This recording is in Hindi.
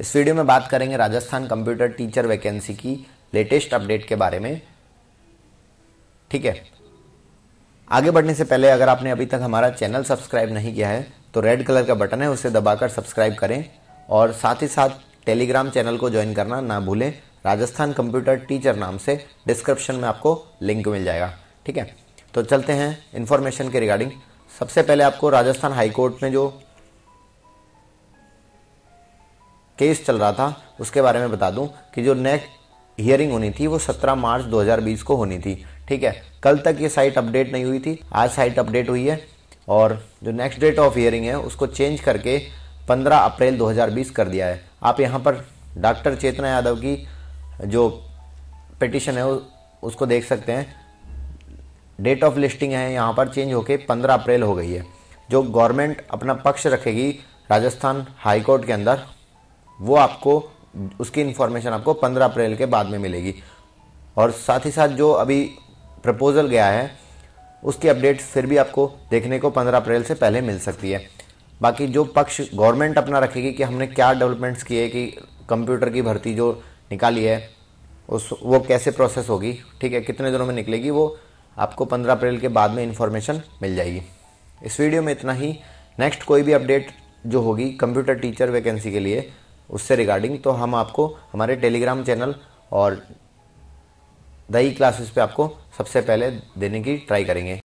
इस वीडियो में बात करेंगे राजस्थान कंप्यूटर टीचर वैकेंसी की लेटेस्ट अपडेट के बारे में ठीक है आगे बढ़ने से पहले अगर आपने अभी तक हमारा चैनल सब्सक्राइब नहीं किया है तो रेड कलर का बटन है उसे दबाकर सब्सक्राइब करें और साथ ही साथ टेलीग्राम चैनल को ज्वाइन करना ना भूलें राजस्थान कंप्यूटर टीचर नाम से डिस्क्रिप्शन में आपको लिंक मिल जाएगा ठीक है तो चलते हैं इन्फॉर्मेशन के रिगार्डिंग सबसे पहले आपको राजस्थान हाईकोर्ट में जो केस चल रहा था उसके बारे में बता दूं कि जो नेक्स्ट हियरिंग होनी थी वो 17 मार्च 2020 को होनी थी ठीक है कल तक ये साइट अपडेट नहीं हुई थी आज साइट अपडेट हुई है और जो नेक्स्ट डेट ऑफ हियरिंग है उसको चेंज करके 15 अप्रैल 2020 कर दिया है आप यहाँ पर डॉक्टर चेतना यादव की जो पिटिशन है उसको देख सकते हैं डेट ऑफ लिस्टिंग है यहाँ पर चेंज होके 15 अप्रैल हो गई है जो गवर्नमेंट अपना पक्ष रखेगी राजस्थान हाईकोर्ट के अंदर वो आपको उसकी इन्फॉर्मेशन आपको 15 अप्रैल के बाद में मिलेगी और साथ ही साथ जो अभी प्रपोजल गया है उसकी अपडेट फिर भी आपको देखने को 15 अप्रैल से पहले मिल सकती है बाकी जो पक्ष गवर्नमेंट अपना रखेगी कि हमने क्या डेवलपमेंट्स किए कि कंप्यूटर की भर्ती जो निकाली है उस वो कैसे प्रोसेस होगी ठीक है कितने दिनों में निकलेगी वो आपको 15 अप्रैल के बाद में इन्फॉर्मेशन मिल जाएगी इस वीडियो में इतना ही नेक्स्ट कोई भी अपडेट जो होगी कंप्यूटर टीचर वैकेंसी के लिए उससे रिगार्डिंग तो हम आपको हमारे टेलीग्राम चैनल और दही क्लासेस पे आपको सबसे पहले देने की ट्राई करेंगे